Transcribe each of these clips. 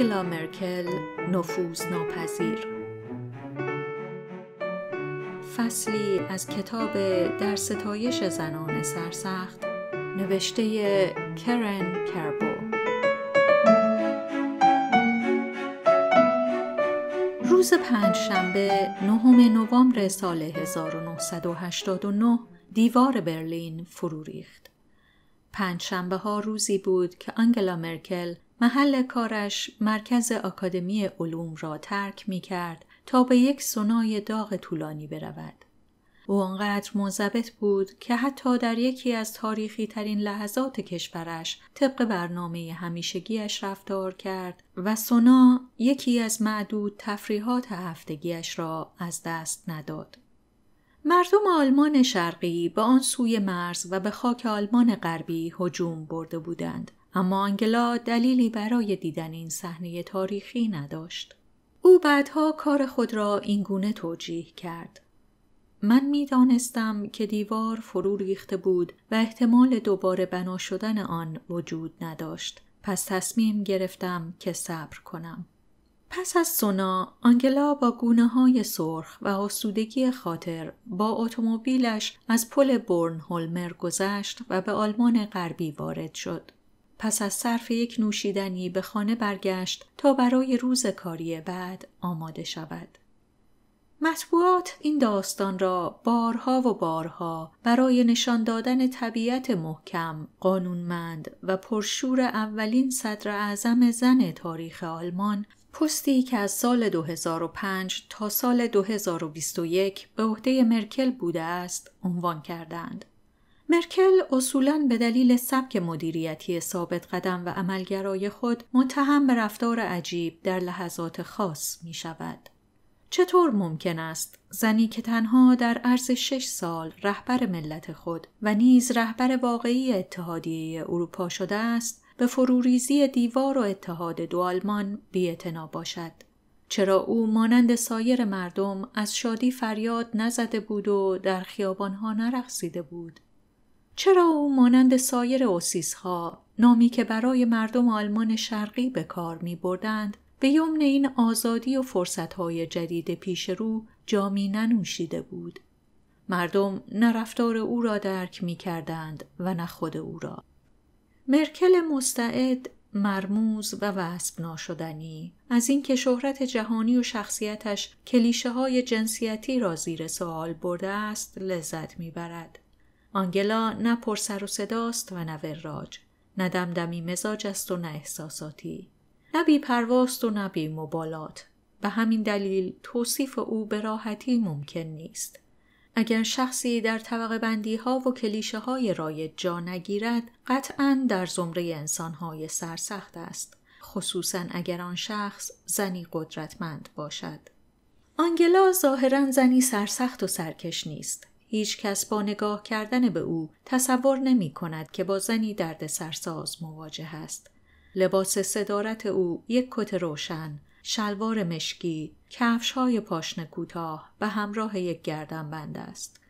آنگلا مرکل نفوذ ناپذیر فصلی از کتاب در ستایش زنان سرسخت نوشته کرن کربو روز پنج شنبه نهم نوامبر سال 1989 دیوار برلین فرو ریخت. پنج شنبه ها روزی بود که آنگلا مرکل محل کارش مرکز آکادمی علوم را ترک می کرد تا به یک سنای داغ طولانی برود. او آنقدر منضبط بود که حتی در یکی از تاریخی ترین لحظات کشورش طبق برنامه همیشگیش رفتار کرد و سنا یکی از معدود تفریحات هفتگیش را از دست نداد. مردم آلمان شرقی به آن سوی مرز و به خاک آلمان غربی هجوم برده بودند اما آنگلا دلیلی برای دیدن این صحنه تاریخی نداشت. او بعدها کار خود را این گونه توجیه کرد. من میدانستم که دیوار فرو ریخته بود و احتمال دوباره بنا شدن آن وجود نداشت پس تصمیم گرفتم که صبر کنم پس از سونا آنگلا با گونه های سرخ و آسودگی خاطر با اتومبیلش از پل برن هولمر گذشت و به آلمان غربی وارد شد پس از صرف یک نوشیدنی به خانه برگشت تا برای روز کاری بعد آماده شود. مطبوعات این داستان را بارها و بارها برای نشان دادن طبیعت محکم، قانونمند و پرشور اولین صدر اعظم زن تاریخ آلمان پستی که از سال 2005 تا سال 2021 به عهده مرکل بوده است عنوان کردند. مرکل اصولا به دلیل سبک مدیریتی ثابت قدم و عملگرای خود متهم به رفتار عجیب در لحظات خاص می شود. چطور ممکن است زنی که تنها در عرض شش سال رهبر ملت خود و نیز رهبر واقعی اتحادیه اروپا شده است به فروریزی دیوار و اتحاد دو آلمان بیعتنا باشد چرا او مانند سایر مردم از شادی فریاد نزده بود و در خیابانها نرقصیده بود چرا او مانند سایر اوسیس ها نامی که برای مردم آلمان شرقی به کار می بردند به یمن این آزادی و های جدید پیش رو جامی ننوشیده بود. مردم نه رفتار او را درک می کردند و نه خود او را. مرکل مستعد مرموز و وصف ناشدنی از اینکه شهرت جهانی و شخصیتش کلیشه های جنسیتی را زیر سوال برده است لذت میبرد آنگلا نه پر سر و صداست و نه وراج نه دمدمی مزاج است و نه احساساتی نه بیپرواست و نه مبالات. به همین دلیل توصیف او به راحتی ممکن نیست اگر شخصی در طبق بندی ها و کلیشه های رایج جا نگیرد قطعا در زمره انسان های سرسخت است خصوصا اگر آن شخص زنی قدرتمند باشد آنگلا ظاهرا زنی سرسخت و سرکش نیست هیچ کس با نگاه کردن به او تصور نمی کند که با زنی درد سرساز مواجه است. لباس صدارت او یک کت روشن، شلوار مشکی، کفش های پاشن کوتاه به همراه یک گردنبند است.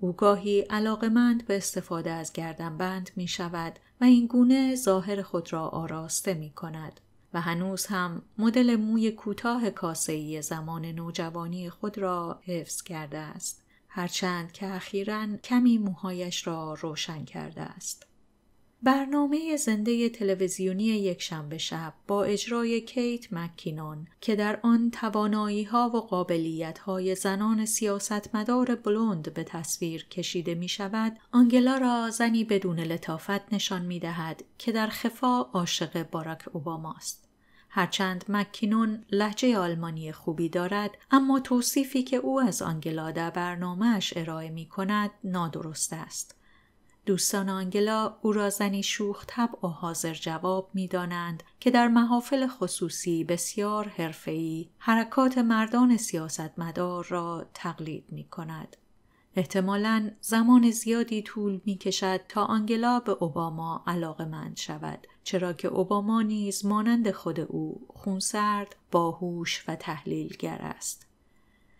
او گاهی علاقمند به استفاده از گردنبند می شود و این گونه ظاهر خود را آراسته می کند و هنوز هم مدل موی کوتاه کاسه‌ای زمان نوجوانی خود را حفظ کرده است. هرچند که اخیرا کمی موهایش را روشن کرده است. برنامه زنده تلویزیونی یکشنبه شب با اجرای کیت مکینون که در آن توانایی ها و قابلیت های زنان سیاستمدار بلند به تصویر کشیده می شود، آنگلا را زنی بدون لطافت نشان می دهد که در خفا عاشق باراک اوباما است. هرچند مکینون لحجه آلمانی خوبی دارد اما توصیفی که او از آنگلا در برنامهش ارائه می کند نادرست است. دوستان آنگلا او را زنی شوخ طبع و حاضر جواب می دانند که در محافل خصوصی بسیار حرفه‌ای حرکات مردان سیاستمدار را تقلید می کند. احتمالا زمان زیادی طول می کشد تا آنگلا به اوباما علاقه شود چرا که اوباما نیز مانند خود او خونسرد باهوش و تحلیلگر است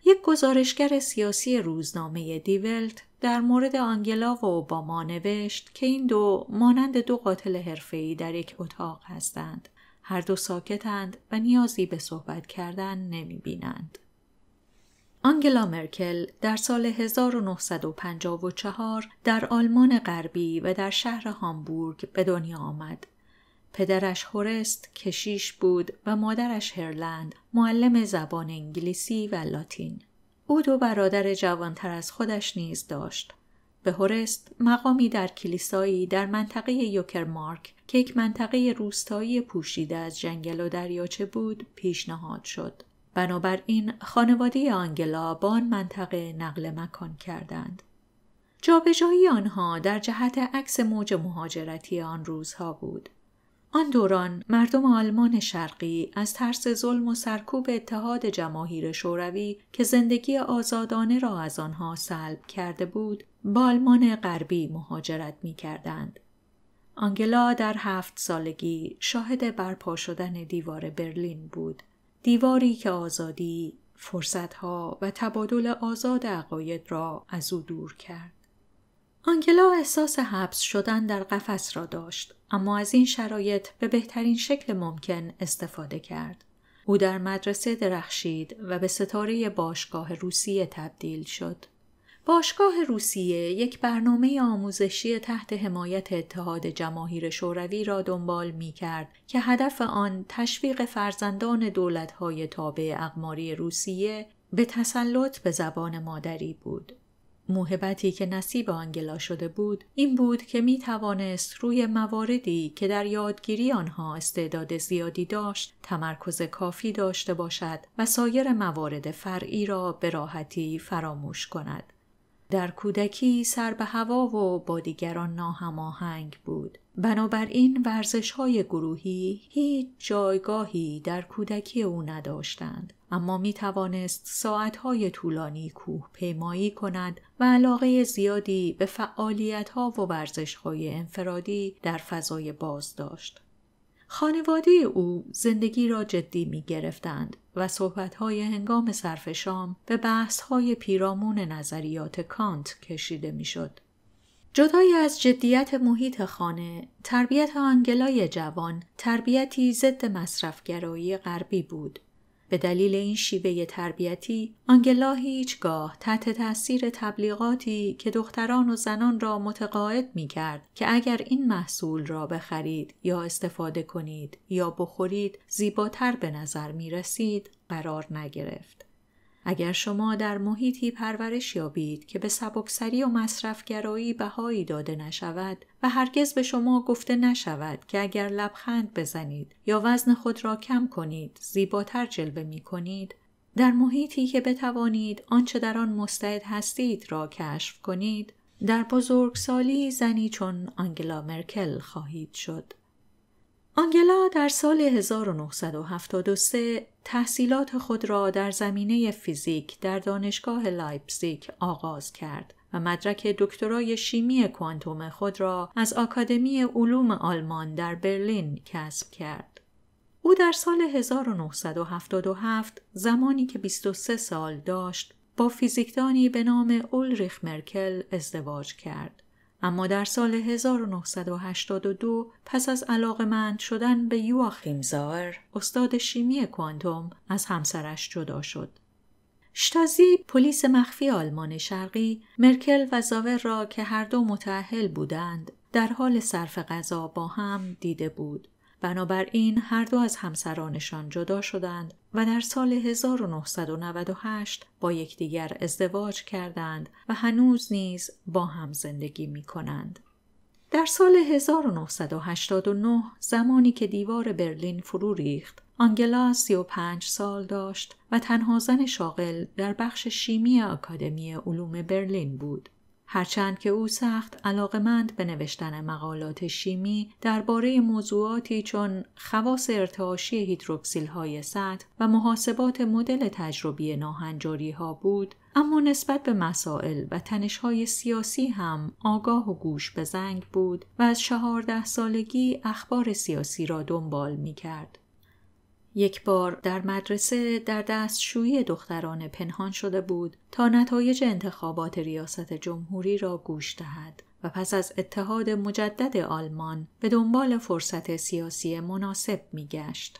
یک گزارشگر سیاسی روزنامه دیولت در مورد آنگلا و اوباما نوشت که این دو مانند دو قاتل حرفه‌ای در یک اتاق هستند هر دو ساکتند و نیازی به صحبت کردن نمی بینند. آنگلا مرکل در سال 1954 در آلمان غربی و در شهر هامبورگ به دنیا آمد پدرش هورست کشیش بود و مادرش هرلند معلم زبان انگلیسی و لاتین او دو برادر جوانتر از خودش نیز داشت به هورست مقامی در کلیسایی در منطقه یوکرمارک که یک منطقه روستایی پوشیده از جنگل و دریاچه بود پیشنهاد شد بنابراین خانواده آنگلا با آن منطقه نقل مکان کردند جابجایی آنها در جهت عکس موج مهاجرتی آن روزها بود آن دوران مردم آلمان شرقی از ترس ظلم و سرکوب اتحاد جماهیر شوروی که زندگی آزادانه را از آنها سلب کرده بود با آلمان غربی مهاجرت می کردند. آنگلا در هفت سالگی شاهد برپا شدن دیوار برلین بود. دیواری که آزادی، فرصتها و تبادل آزاد عقاید را از او دور کرد. آنگلا احساس حبس شدن در قفس را داشت اما از این شرایط به بهترین شکل ممکن استفاده کرد او در مدرسه درخشید و به ستاره باشگاه روسیه تبدیل شد باشگاه روسیه یک برنامه آموزشی تحت حمایت اتحاد جماهیر شوروی را دنبال می کرد که هدف آن تشویق فرزندان دولتهای تابع اقماری روسیه به تسلط به زبان مادری بود. موهبتی که نصیب آنگلا شده بود این بود که می توانست روی مواردی که در یادگیری آنها استعداد زیادی داشت تمرکز کافی داشته باشد و سایر موارد فرعی را به راحتی فراموش کند. در کودکی سر به هوا و با دیگران ناهماهنگ بود. بنابراین ورزش های گروهی هیچ جایگاهی در کودکی او نداشتند. اما می توانست ساعتهای طولانی کوه پیمایی کند و علاقه زیادی به فعالیتها و ورزشهای انفرادی در فضای باز داشت. خانواده او زندگی را جدی می گرفتند و صحبتهای هنگام صرف شام به بحثهای پیرامون نظریات کانت کشیده می شد. جدای از جدیت محیط خانه، تربیت آنگلای جوان تربیتی ضد مصرفگرایی غربی بود به دلیل این شیوه تربیتی آنگلا هیچگاه تحت تاثیر تبلیغاتی که دختران و زنان را متقاعد می کرد که اگر این محصول را بخرید یا استفاده کنید یا بخورید زیباتر به نظر می رسید قرار نگرفت. اگر شما در محیطی پرورش یابید که به سبکسری و مصرفگرایی بهایی داده نشود و هرگز به شما گفته نشود که اگر لبخند بزنید یا وزن خود را کم کنید زیباتر جلوه می کنید در محیطی که بتوانید آنچه در آن مستعد هستید را کشف کنید در بزرگسالی زنی چون آنگلا مرکل خواهید شد آنگلا در سال 1973 تحصیلات خود را در زمینه فیزیک در دانشگاه لایپزیگ آغاز کرد و مدرک دکترای شیمی کوانتوم خود را از آکادمی علوم آلمان در برلین کسب کرد. او در سال 1977 زمانی که 23 سال داشت با فیزیکدانی به نام اولریخ مرکل ازدواج کرد. اما در سال 1982 پس از علاقمند شدن به یواخیم زار استاد شیمی کوانتوم از همسرش جدا شد. شتازی پلیس مخفی آلمان شرقی مرکل و زاور را که هر دو متعهل بودند در حال صرف غذا با هم دیده بود. بنابراین هر دو از همسرانشان جدا شدند و در سال 1998 با یکدیگر ازدواج کردند و هنوز نیز با هم زندگی می کنند. در سال 1989 زمانی که دیوار برلین فرو ریخت آنگلا 35 سال داشت و تنها زن شاغل در بخش شیمی آکادمی علوم برلین بود. هرچند که او سخت علاقمند به نوشتن مقالات شیمی درباره موضوعاتی چون خواص ارتعاشی هیدروکسیل های سطح و محاسبات مدل تجربی ناهنجاری ها بود اما نسبت به مسائل و تنش های سیاسی هم آگاه و گوش به زنگ بود و از چهارده سالگی اخبار سیاسی را دنبال می کرد. یک بار در مدرسه در دستشویی دختران پنهان شده بود تا نتایج انتخابات ریاست جمهوری را گوش دهد و پس از اتحاد مجدد آلمان به دنبال فرصت سیاسی مناسب میگشت.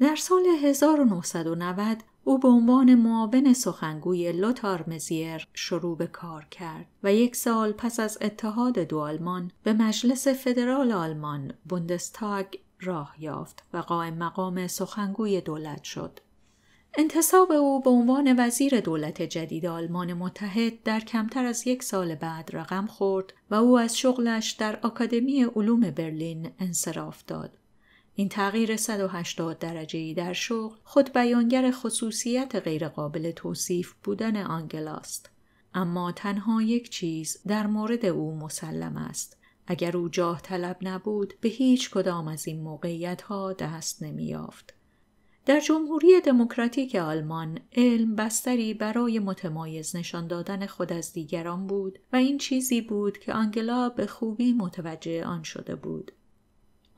در سال 1990 او به عنوان معاون سخنگوی لوتار مزیر شروع به کار کرد و یک سال پس از اتحاد دو آلمان به مجلس فدرال آلمان بوندستاگ راه یافت و قائم مقام سخنگوی دولت شد. انتصاب او به عنوان وزیر دولت جدید آلمان متحد در کمتر از یک سال بعد رقم خورد و او از شغلش در آکادمی علوم برلین انصراف داد. این تغییر 180 ای در شغل خود بیانگر خصوصیت غیرقابل توصیف بودن آنگلاست. اما تنها یک چیز در مورد او مسلم است. اگر او جاه طلب نبود به هیچ کدام از این موقعیت ها دست نمی یافت. در جمهوری دموکراتیک آلمان علم بستری برای متمایز نشان دادن خود از دیگران بود و این چیزی بود که آنگلا به خوبی متوجه آن شده بود.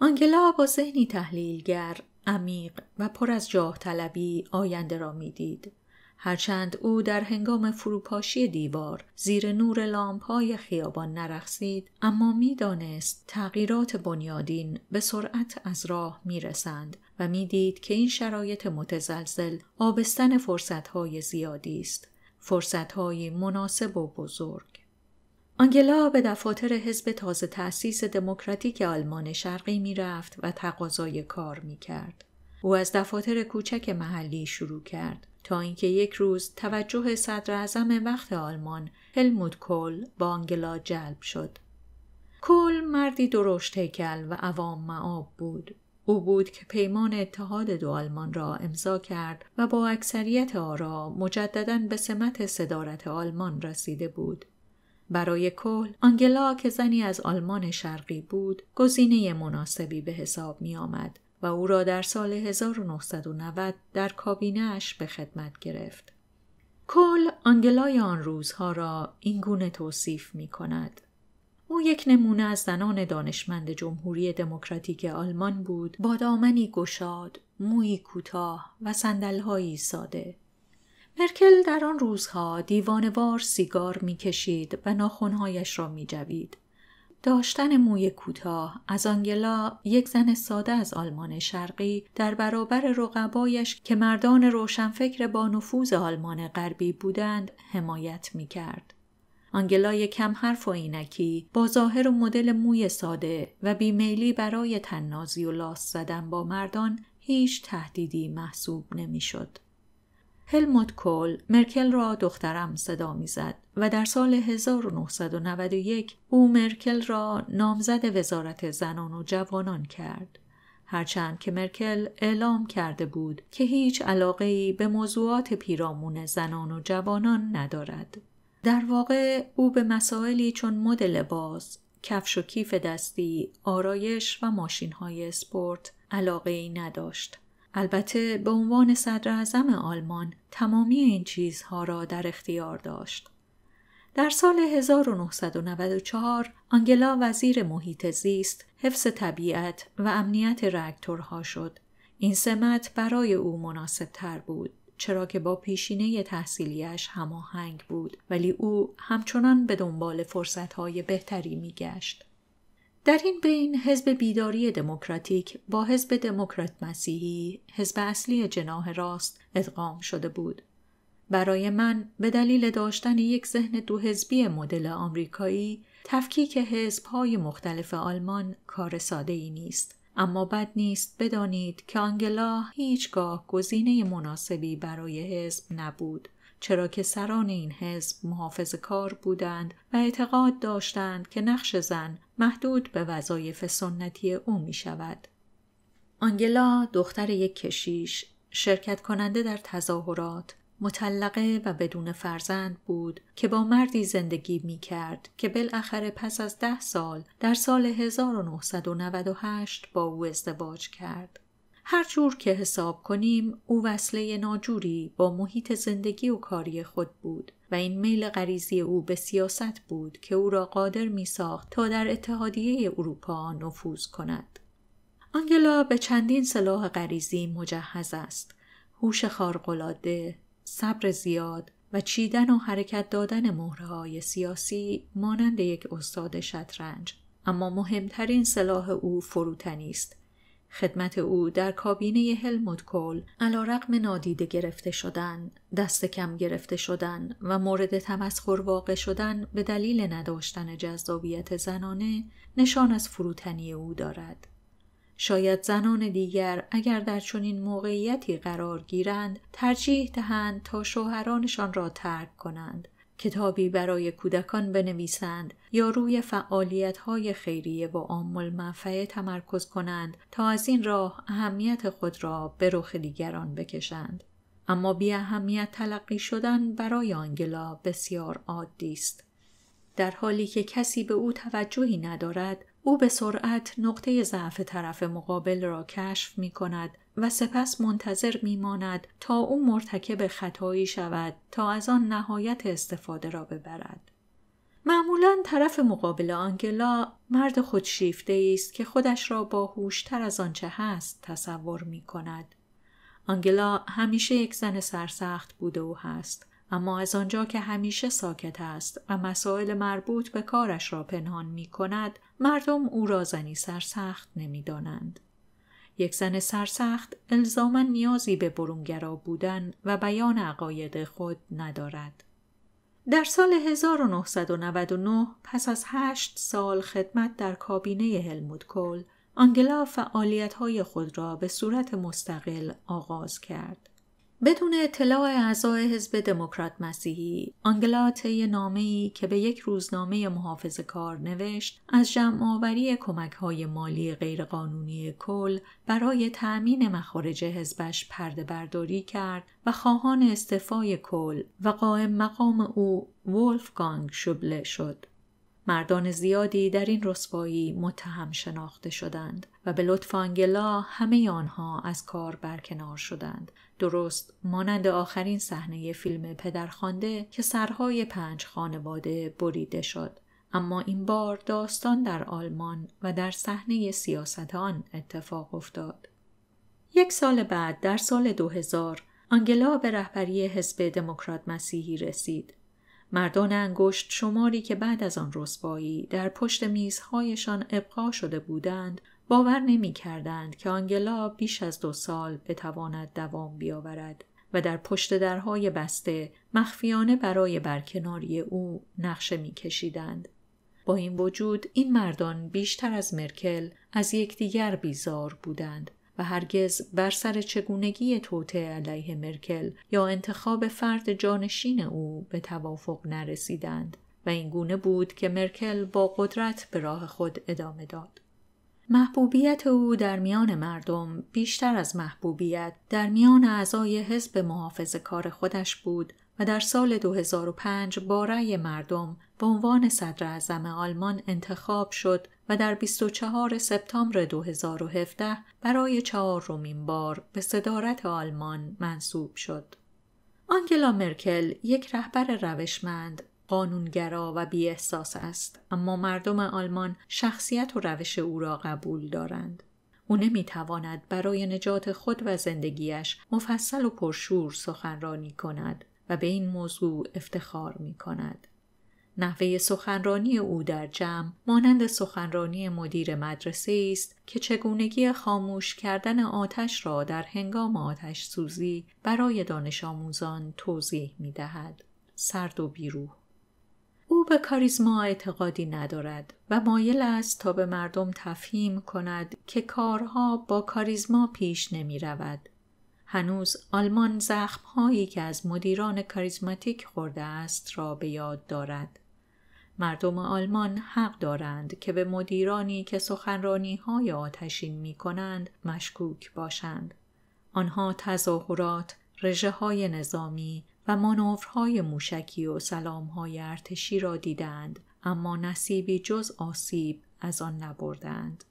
آنگلا با ذهنی تحلیلگر، عمیق و پر از جاه طلبی آینده را میدید. هرچند او در هنگام فروپاشی دیوار زیر نور لامپای خیابان نرخصید اما میدانست تغییرات بنیادین به سرعت از راه میرسند و میدید که این شرایط متزلزل آبستن فرصتهای زیادی است فرصتهایی مناسب و بزرگ آنگلا به دفاتر حزب تازه تأسیس دموکراتیک آلمان شرقی میرفت و تقاضای کار میکرد او از دفاتر کوچک محلی شروع کرد تا اینکه یک روز توجه صدر وقت آلمان هلموت کل با آنگلا جلب شد. کل مردی درشت هیکل و عوام معاب بود. او بود که پیمان اتحاد دو آلمان را امضا کرد و با اکثریت آرا مجددا به سمت صدارت آلمان رسیده بود. برای کل آنگلا که زنی از آلمان شرقی بود گزینه مناسبی به حساب می آمد و او را در سال 1990 در کابینهاش به خدمت گرفت. کل آنگلای آن روزها را این گونه توصیف می کند. او یک نمونه از زنان دانشمند جمهوری دموکراتیک آلمان بود با دامنی گشاد، مویی کوتاه و صندلهایی ساده. مرکل در آن روزها دیوانوار سیگار میکشید و ناخونهایش را جوید. داشتن موی کوتاه از آنگلا یک زن ساده از آلمان شرقی در برابر رقبایش که مردان روشنفکر با نفوذ آلمان غربی بودند حمایت می کرد. آنگلای کم حرف و اینکی با ظاهر و مدل موی ساده و بیمیلی برای تنازی و لاس زدن با مردان هیچ تهدیدی محسوب نمیشد. هلموت کول مرکل را دخترم صدا میزد و در سال 1991 او مرکل را نامزد وزارت زنان و جوانان کرد. هرچند که مرکل اعلام کرده بود که هیچ علاقه ای به موضوعات پیرامون زنان و جوانان ندارد. در واقع او به مسائلی چون مد لباس، کفش و کیف دستی، آرایش و ماشین های سپورت علاقه ای نداشت البته به عنوان صدر آلمان تمامی این چیزها را در اختیار داشت. در سال 1994 آنگلا وزیر محیط زیست، حفظ طبیعت و امنیت راکتورها شد. این سمت برای او مناسب تر بود چرا که با پیشینه تحصیلیش هماهنگ بود ولی او همچنان به دنبال فرصتهای بهتری میگشت. در این بین حزب بیداری دموکراتیک با حزب دموکرات مسیحی حزب اصلی جناه راست ادغام شده بود برای من به دلیل داشتن یک ذهن دو حزبی مدل آمریکایی تفکیک حزب های مختلف آلمان کار ساده ای نیست اما بد نیست بدانید که آنگلا هیچگاه گزینه مناسبی برای حزب نبود چرا که سران این حزب محافظ کار بودند و اعتقاد داشتند که نقش زن محدود به وظایف سنتی او می شود. آنگلا دختر یک کشیش شرکت کننده در تظاهرات مطلقه و بدون فرزند بود که با مردی زندگی می کرد که بالاخره پس از ده سال در سال 1998 با او ازدواج کرد. هر جور که حساب کنیم او وصله ناجوری با محیط زندگی و کاری خود بود و این میل غریزی او به سیاست بود که او را قادر می ساخت تا در اتحادیه اروپا نفوذ کند. آنگلا به چندین سلاح غریزی مجهز است. هوش خارق‌العاده، صبر زیاد و چیدن و حرکت دادن مهرهای سیاسی مانند یک استاد شطرنج. اما مهمترین سلاح او فروتنی است خدمت او در کابینه هلموت کول رقم نادیده گرفته شدن دست کم گرفته شدن و مورد تمسخر واقع شدن به دلیل نداشتن جذابیت زنانه نشان از فروتنی او دارد شاید زنان دیگر اگر در چنین موقعیتی قرار گیرند ترجیح دهند تا شوهرانشان را ترک کنند کتابی برای کودکان بنویسند یا روی فعالیت های خیریه و عام منفعه تمرکز کنند تا از این راه اهمیت خود را به رخ دیگران بکشند. اما بی اهمیت تلقی شدن برای آنگلا بسیار عادی است. در حالی که کسی به او توجهی ندارد او به سرعت نقطه ضعف طرف مقابل را کشف می کند و سپس منتظر می ماند تا او مرتکب خطایی شود تا از آن نهایت استفاده را ببرد. معمولا طرف مقابل آنگلا مرد خودشیفته است که خودش را با تر از آنچه هست تصور می کند. آنگلا همیشه یک زن سرسخت بوده و هست اما از آنجا که همیشه ساکت است و مسائل مربوط به کارش را پنهان می کند، مردم او را زنی سرسخت نمی دانند. یک زن سرسخت الزاما نیازی به برونگرا بودن و بیان عقاید خود ندارد. در سال 1999 پس از هشت سال خدمت در کابینه هلموت کول، آنگلا های خود را به صورت مستقل آغاز کرد. بدون اطلاع اعضای حزب دموکرات مسیحی آنگلا طی نامه‌ای که به یک روزنامه محافظ کار نوشت از جمعآوری کمک‌های مالی غیرقانونی کل برای تأمین مخارج حزبش پرده برداری کرد و خواهان استعفای کل و قائم مقام او ولفگانگ شبله شد مردان زیادی در این رسوایی متهم شناخته شدند و به لطف آنگلا همه آنها از کار برکنار شدند درست مانند آخرین صحنه فیلم پدرخوانده که سرهای پنج خانواده بریده شد اما این بار داستان در آلمان و در صحنه سیاست آن اتفاق افتاد یک سال بعد در سال 2000 آنگلا به رهبری حزب دموکرات مسیحی رسید مردان انگشت شماری که بعد از آن رسوایی در پشت میزهایشان ابقا شده بودند باور نمی کردند که آنگلا بیش از دو سال بتواند دوام بیاورد و در پشت درهای بسته مخفیانه برای برکناری او نقشه می کشیدند. با این وجود این مردان بیشتر از مرکل از یکدیگر بیزار بودند و هرگز بر سر چگونگی توطعه علیه مرکل یا انتخاب فرد جانشین او به توافق نرسیدند و این گونه بود که مرکل با قدرت به راه خود ادامه داد. محبوبیت او در میان مردم بیشتر از محبوبیت در میان اعضای حزب محافظ کار خودش بود و در سال 2005 با رأی مردم به عنوان صدر اعظم آلمان انتخاب شد و در 24 سپتامبر 2017 برای چهارمین بار به صدارت آلمان منصوب شد. آنگلا مرکل یک رهبر روشمند قانونگرا و بیاحساس است اما مردم آلمان شخصیت و روش او را قبول دارند او نمیتواند برای نجات خود و زندگیش مفصل و پرشور سخنرانی کند و به این موضوع افتخار می کند. نحوه سخنرانی او در جمع مانند سخنرانی مدیر مدرسه است که چگونگی خاموش کردن آتش را در هنگام آتش سوزی برای دانش آموزان توضیح می دهد. سرد و بیروح او به کاریزما اعتقادی ندارد و مایل است تا به مردم تفهیم کند که کارها با کاریزما پیش نمی رود هنوز آلمان زخمهایی که از مدیران کاریزماتیک خورده است را به یاد دارد. مردم آلمان حق دارند که به مدیرانی که سخنرانی های آتشین می کنند مشکوک باشند. آنها تظاهرات، رژه های نظامی و مانورهای موشکی و سلام های ارتشی را دیدند اما نصیبی جز آسیب از آن نبردند.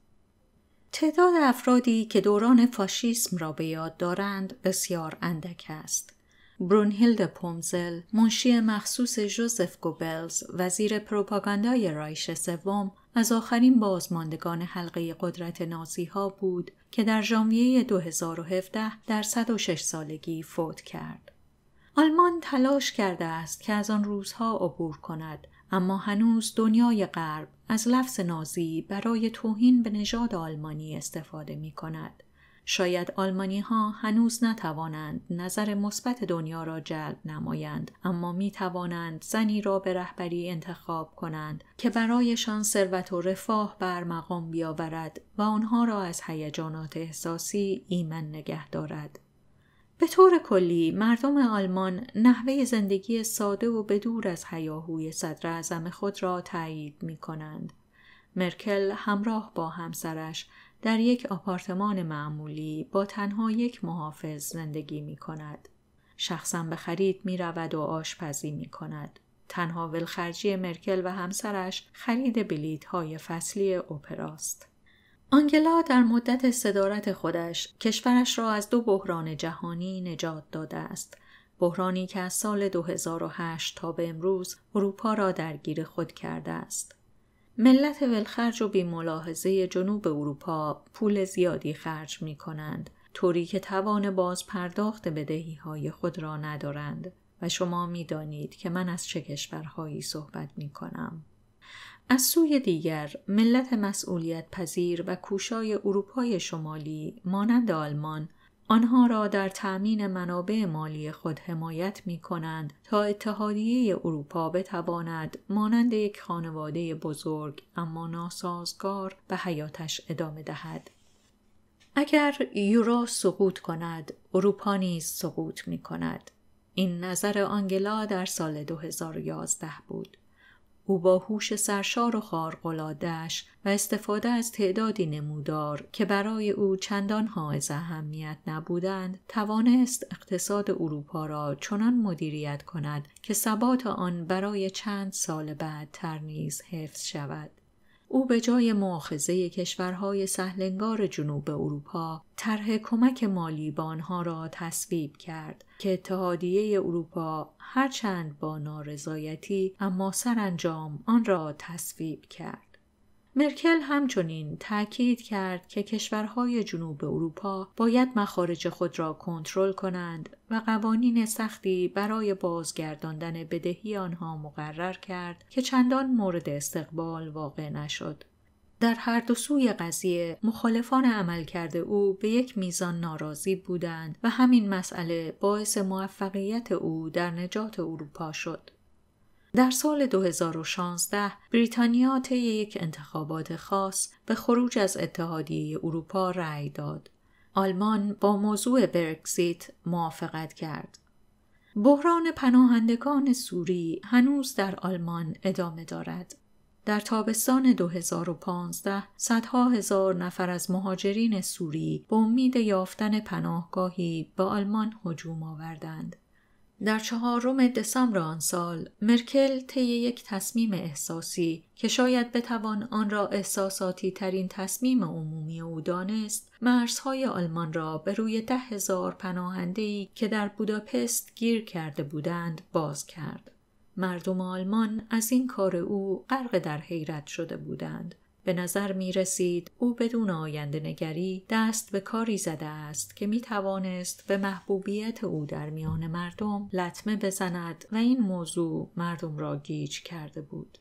تعداد افرادی که دوران فاشیسم را به یاد دارند بسیار اندک است. برونهیلد پومزل، منشی مخصوص جوزف گوبلز، وزیر پروپاگاندای رایش سوم، از آخرین بازماندگان حلقه قدرت نازی ها بود که در ژانویه 2017 در 106 سالگی فوت کرد. آلمان تلاش کرده است که از آن روزها عبور کند اما هنوز دنیای غرب از لفظ نازی برای توهین به نژاد آلمانی استفاده می کند. شاید آلمانی ها هنوز نتوانند نظر مثبت دنیا را جلب نمایند اما می توانند زنی را به رهبری انتخاب کنند که برایشان ثروت و رفاه بر مقام بیاورد و آنها را از هیجانات احساسی ایمن نگه دارد به طور کلی مردم آلمان نحوه زندگی ساده و بدور از حیاهوی صدر خود را تایید می کنند. مرکل همراه با همسرش در یک آپارتمان معمولی با تنها یک محافظ زندگی می کند. شخصا به خرید می رود و آشپزی می کند. تنها ولخرجی مرکل و همسرش خرید بلیت های فصلی اوپراست. آنگلا در مدت صدارت خودش کشورش را از دو بحران جهانی نجات داده است بحرانی که از سال 2008 تا به امروز اروپا را درگیر خود کرده است ملت ولخرج و بیملاحظه جنوب اروپا پول زیادی خرج می کنند طوری که توان باز پرداخت بدهی های خود را ندارند و شما می دانید که من از چه کشورهایی صحبت می کنم. از سوی دیگر ملت مسئولیت پذیر و کوشای اروپای شمالی مانند آلمان آنها را در تأمین منابع مالی خود حمایت می کنند تا اتحادیه اروپا بتواند مانند یک خانواده بزرگ اما ناسازگار به حیاتش ادامه دهد. اگر یورو سقوط کند، اروپا نیز سقوط می کند. این نظر آنگلا در سال 2011 بود. او با هوش سرشار و خارق‌العاده‌اش و استفاده از تعدادی نمودار که برای او چندان حائز اهمیت نبودند توانست اقتصاد اروپا را چنان مدیریت کند که ثبات آن برای چند سال بعد تر نیز حفظ شود او به جای معاخزه کشورهای سهلنگار جنوب اروپا طرح کمک مالی به آنها را تصویب کرد که اتحادیه اروپا هرچند با نارضایتی اما سرانجام آن را تصویب کرد مرکل همچنین تاکید کرد که کشورهای جنوب اروپا باید مخارج خود را کنترل کنند و قوانین سختی برای بازگرداندن بدهی آنها مقرر کرد که چندان مورد استقبال واقع نشد. در هر دو سوی قضیه مخالفان عمل کرده او به یک میزان ناراضی بودند و همین مسئله باعث موفقیت او در نجات اروپا شد. در سال 2016 بریتانیا طی یک انتخابات خاص به خروج از اتحادیه اروپا رأی داد. آلمان با موضوع برکزیت موافقت کرد. بحران پناهندگان سوری هنوز در آلمان ادامه دارد. در تابستان 2015 صدها هزار نفر از مهاجرین سوری به امید یافتن پناهگاهی به آلمان هجوم آوردند. در چهارم دسامبر آن سال مرکل طی یک تصمیم احساسی که شاید بتوان آن را احساساتی ترین تصمیم عمومی او دانست مرزهای آلمان را به روی ده هزار پناهندهی که در بوداپست گیر کرده بودند باز کرد مردم آلمان از این کار او غرق در حیرت شده بودند به نظر می رسید او بدون آینده نگری دست به کاری زده است که می توانست به محبوبیت او در میان مردم لطمه بزند و این موضوع مردم را گیج کرده بود.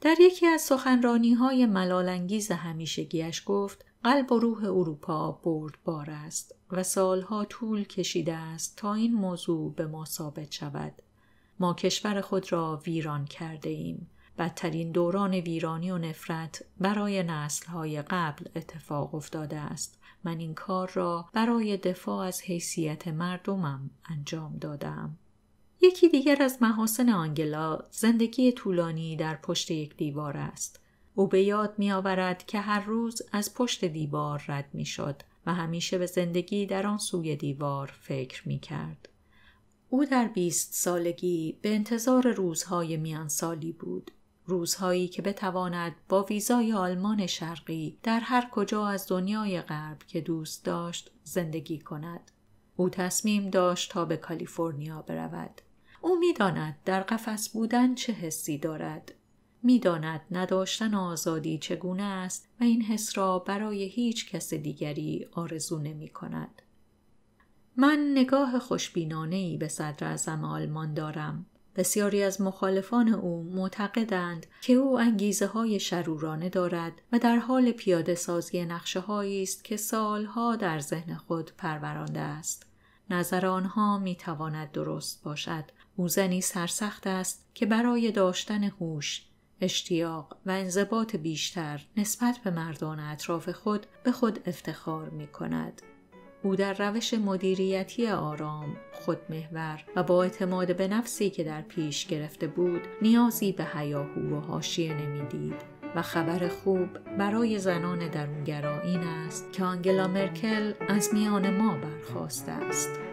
در یکی از سخنرانی های ملالانگیز همیشگیش گفت قلب و روح اروپا بار است و سالها طول کشیده است تا این موضوع به ما ثابت شود. ما کشور خود را ویران کرده ایم. بدترین دوران ویرانی و نفرت برای نسلهای قبل اتفاق افتاده است من این کار را برای دفاع از حیثیت مردمم انجام دادم یکی دیگر از محاسن آنگلا زندگی طولانی در پشت یک دیوار است او به یاد می آورد که هر روز از پشت دیوار رد می شد و همیشه به زندگی در آن سوی دیوار فکر می کرد. او در بیست سالگی به انتظار روزهای میان سالی بود روزهایی که بتواند با ویزای آلمان شرقی در هر کجا از دنیای غرب که دوست داشت زندگی کند. او تصمیم داشت تا به کالیفرنیا برود. او میداند در قفس بودن چه حسی دارد. میداند نداشتن آزادی چگونه است و این حس را برای هیچ کس دیگری آرزو نمی کند. من نگاه خوشبینانه ای به صدر آلمان دارم بسیاری از مخالفان او معتقدند که او انگیزه های شرورانه دارد و در حال پیاده سازی نقشه هایی است که سالها در ذهن خود پرورانده است. نظر آنها می تواند درست باشد. او زنی سرسخت است که برای داشتن هوش، اشتیاق و انضباط بیشتر نسبت به مردان اطراف خود به خود افتخار می کند. او در روش مدیریتی آرام، خودمهور و با اعتماد به نفسی که در پیش گرفته بود نیازی به هیاهو و حاشیه نمیدید و خبر خوب برای زنان درونگرا این است که آنگلا مرکل از میان ما برخواسته است.